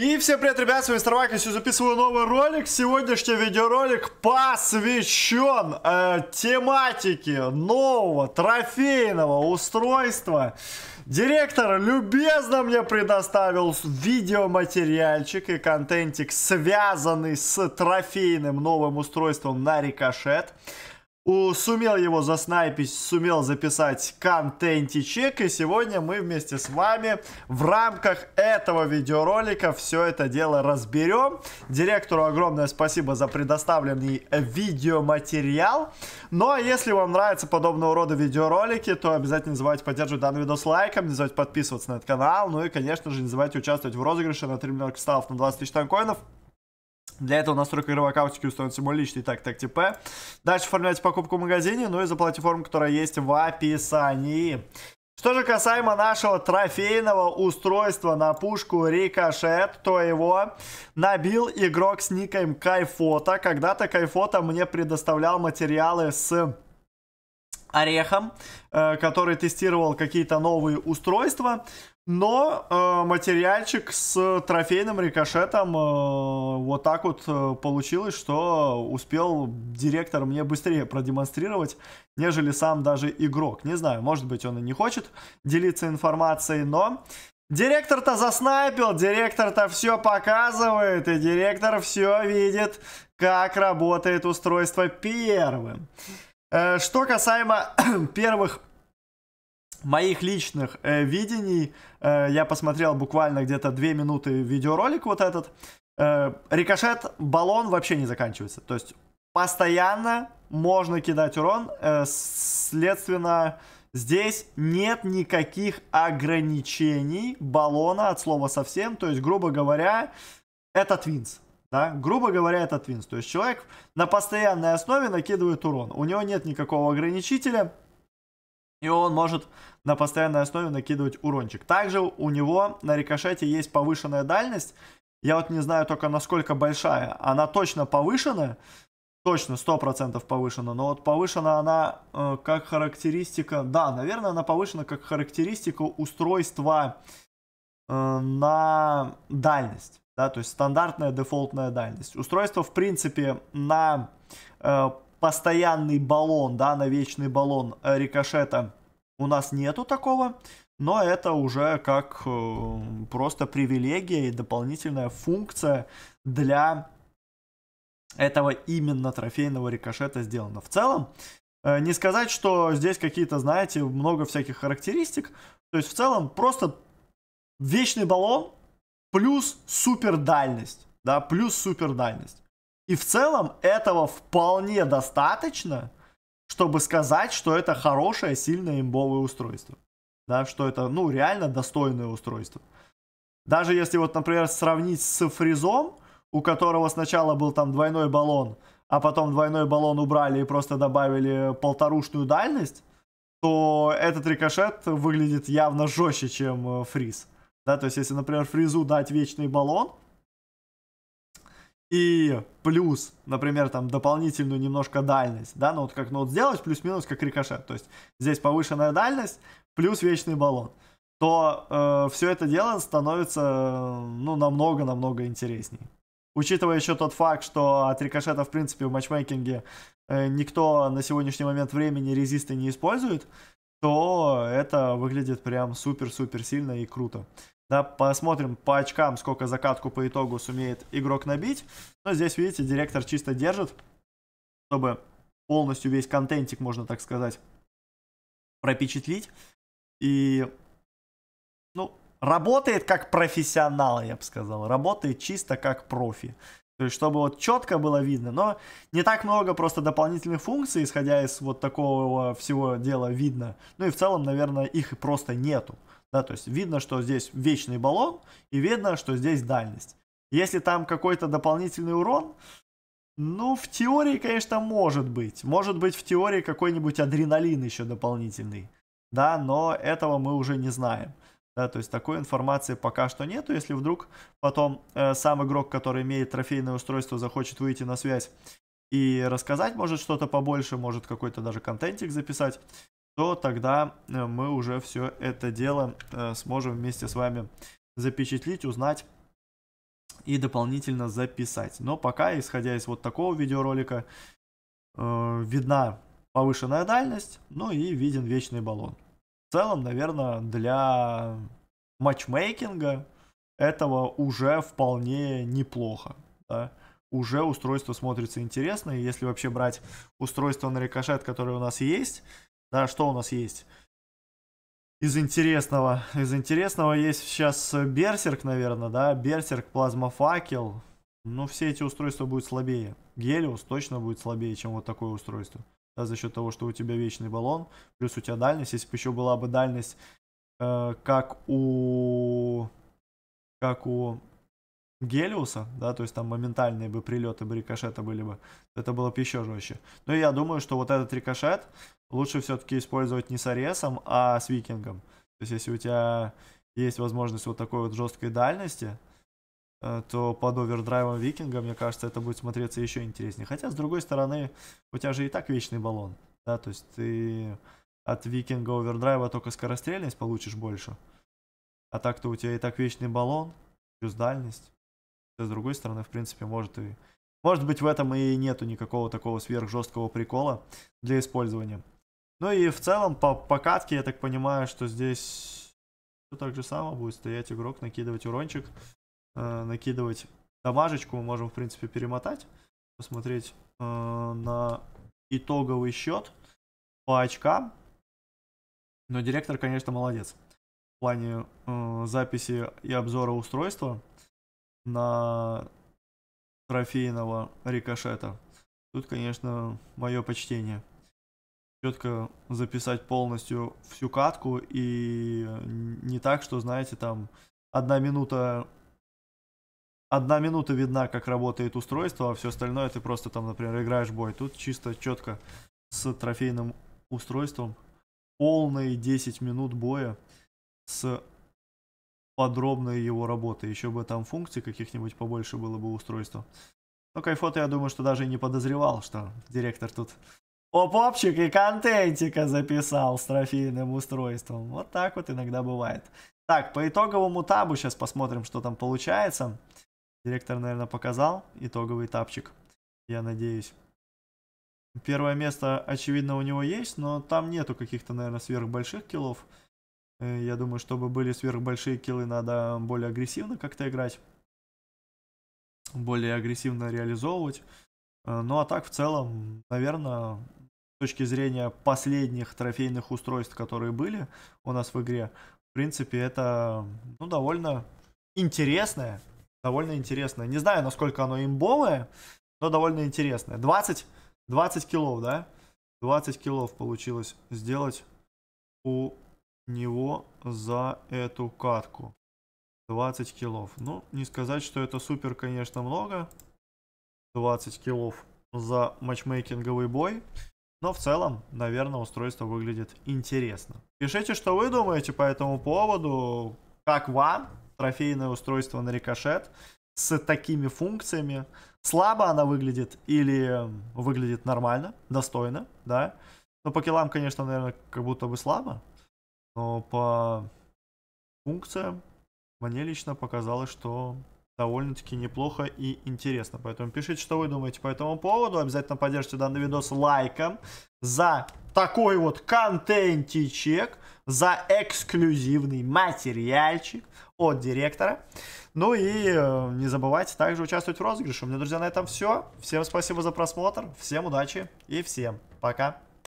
И всем привет, ребят, с вами Старвакас, я записываю новый ролик. Сегодняшний видеоролик посвящен э, тематике нового трофейного устройства. Директор любезно мне предоставил видеоматериальчик и контентик, связанный с трофейным новым устройством на рикошет. У сумел его заснайпить, сумел записать контентичек. И сегодня мы вместе с вами в рамках этого видеоролика все это дело разберем. Директору огромное спасибо за предоставленный видеоматериал. Ну а если вам нравятся подобного рода видеоролики, то обязательно не забывайте поддерживать данный видос лайком, не забывайте подписываться на этот канал. Ну и, конечно же, не забывайте участвовать в розыгрыше на 3 миллиона кристаллов на 20 тысяч танкоинов. Для этого настройка игрового каутики установится мой личный так так типа. Дальше оформляйте покупку в магазине, ну и за платформу, которая есть в описании. Что же касаемо нашего трофейного устройства на пушку Рикошет, то его набил игрок с ником Кайфота. Когда-то Кайфота мне предоставлял материалы с Орехом, э, который тестировал какие-то новые устройства. Но э, материальчик с трофейным рикошетом э, вот так вот э, получилось, что успел директор мне быстрее продемонстрировать, нежели сам даже игрок. Не знаю, может быть он и не хочет делиться информацией, но директор-то заснайпил, директор-то все показывает, и директор все видит, как работает устройство первым. Э, что касаемо первых моих личных э, видений, э, я посмотрел буквально где-то 2 минуты видеоролик вот этот. Э, рикошет, баллон вообще не заканчивается. То есть постоянно можно кидать урон. Э, следственно, здесь нет никаких ограничений баллона от слова совсем. То есть, грубо говоря, это твинс да, грубо говоря, это твинс, то есть человек на постоянной основе накидывает урон, у него нет никакого ограничителя, и он может на постоянной основе накидывать урончик. Также у него на рикошете есть повышенная дальность, я вот не знаю только насколько большая, она точно повышенная, точно 100% повышена, но вот повышена она э, как характеристика, да, наверное, она повышена как характеристика устройства э, на дальность да, то есть стандартная дефолтная дальность. Устройство, в принципе, на э, постоянный баллон, да, на вечный баллон э, рикошета у нас нету такого, но это уже как э, просто привилегия и дополнительная функция для этого именно трофейного рикошета сделано. В целом, э, не сказать, что здесь какие-то, знаете, много всяких характеристик. То есть, в целом, просто вечный баллон, плюс супер дальность, да, плюс супер дальность. И в целом этого вполне достаточно, чтобы сказать, что это хорошее, сильное имбовое устройство. Да, что это, ну, реально достойное устройство. Даже если вот, например, сравнить с фризом, у которого сначала был там двойной баллон, а потом двойной баллон убрали и просто добавили полторушную дальность, то этот рикошет выглядит явно жестче, чем э, фриз. Да, то есть, если, например, фризу дать вечный баллон, и плюс, например, там дополнительную немножко дальность, да, ну вот как нот ну, сделать, плюс-минус как рикошет, то есть здесь повышенная дальность, плюс вечный баллон, то э, все это дело становится, э, ну, намного-намного интересней. Учитывая еще тот факт, что от рикошета, в принципе, в матчмейкинге э, никто на сегодняшний момент времени резисты не использует, то это выглядит прям супер-супер сильно и круто. Да, посмотрим по очкам, сколько закатку по итогу сумеет игрок набить. Но здесь, видите, директор чисто держит, чтобы полностью весь контентик, можно так сказать, пропечатлить. И, ну, работает как профессионал, я бы сказал. Работает чисто как профи. То есть, чтобы вот четко было видно, но не так много просто дополнительных функций, исходя из вот такого всего дела, видно. Ну и в целом, наверное, их и просто нету. Да, то есть видно, что здесь вечный баллон, и видно, что здесь дальность. Если там какой-то дополнительный урон, ну, в теории, конечно, может быть. Может быть, в теории какой-нибудь адреналин еще дополнительный. Да, но этого мы уже не знаем. Да, то есть такой информации пока что нету. Если вдруг потом э, сам игрок, который имеет трофейное устройство, захочет выйти на связь и рассказать, может что-то побольше, может какой-то даже контентик записать, то тогда э, мы уже все это дело э, сможем вместе с вами запечатлить, узнать и дополнительно записать. Но пока, исходя из вот такого видеоролика, э, видна повышенная дальность, ну и виден вечный баллон. В целом, наверное, для матчмейкинга этого уже вполне неплохо. Да? Уже устройство смотрится интересно, и если вообще брать устройство на рикошет, которое у нас есть, да, что у нас есть? Из интересного. Из интересного есть сейчас э, Берсерк, наверное, да? Берсерк, плазмофакел. Ну, все эти устройства будут слабее. Гелиус точно будет слабее, чем вот такое устройство. Да, за счет того, что у тебя вечный баллон, плюс у тебя дальность. Если бы еще была бы дальность, э, как у... Как у Гелиуса, да, то есть там моментальные бы прилеты бы рикошета были бы, это было бы еще жестче. Но я думаю, что вот этот рикошет лучше все-таки использовать не с Аресом, а с Викингом. То есть если у тебя есть возможность вот такой вот жесткой дальности, э, то под овердрайвом Викинга, мне кажется, это будет смотреться еще интереснее. Хотя, с другой стороны, у тебя же и так вечный баллон, да, то есть ты от Викинга овердрайва только скорострельность получишь больше, а так-то у тебя и так вечный баллон, плюс дальность. С другой стороны, в принципе, может и... Может быть, в этом и нету никакого такого сверхжесткого прикола для использования. Ну и в целом по покатке, я так понимаю, что здесь все так же само будет стоять игрок, накидывать урончик, э, накидывать дамажечку. Мы можем, в принципе, перемотать, посмотреть э, на итоговый счет по очкам. Но директор, конечно, молодец в плане э, записи и обзора устройства на трофейного рикошета. Тут, конечно, мое почтение. Четко записать полностью всю катку и не так, что, знаете, там одна минута одна минута видна, как работает устройство, а все остальное ты просто там, например, играешь бой. Тут чисто четко с трофейным устройством полные 10 минут боя с подробной его работы. Еще бы там функций каких-нибудь побольше было бы устройство Но ну, Кайфота, я думаю, что даже и не подозревал, что директор тут о попчик и контентика записал с трофейным устройством. Вот так вот иногда бывает. Так, по итоговому табу сейчас посмотрим, что там получается. Директор, наверное, показал итоговый тапчик, я надеюсь. Первое место, очевидно, у него есть, но там нету каких-то, наверное, сверхбольших киллов. Э, я думаю, чтобы были сверхбольшие киллы, надо более агрессивно как-то играть. Более агрессивно реализовывать. Э, ну а так, в целом, наверное, с точки зрения последних трофейных устройств, которые были у нас в игре, в принципе, это ну, довольно интересное. Довольно интересное. Не знаю, насколько оно имбовое, но довольно интересное. 20, 20 килов, да? 20 килов получилось сделать у него за эту катку. 20 килов. Ну, не сказать, что это супер, конечно, много. 20 килов за матчмейкинговый бой. Но в целом, наверное, устройство выглядит интересно. Пишите, что вы думаете по этому поводу. Как вам трофейное устройство на рикошет с такими функциями? Слабо она выглядит или выглядит нормально, достойно, да? Но ну, по килам, конечно, наверное, как будто бы слабо. Но по функциям мне лично показалось, что довольно-таки неплохо и интересно. Поэтому пишите, что вы думаете по этому поводу. Обязательно поддержите данный видос лайком за такой вот контентичек, за эксклюзивный материальчик от директора. Ну и э, не забывайте также участвовать в розыгрыше. У меня, друзья, на этом все. Всем спасибо за просмотр, всем удачи и всем пока.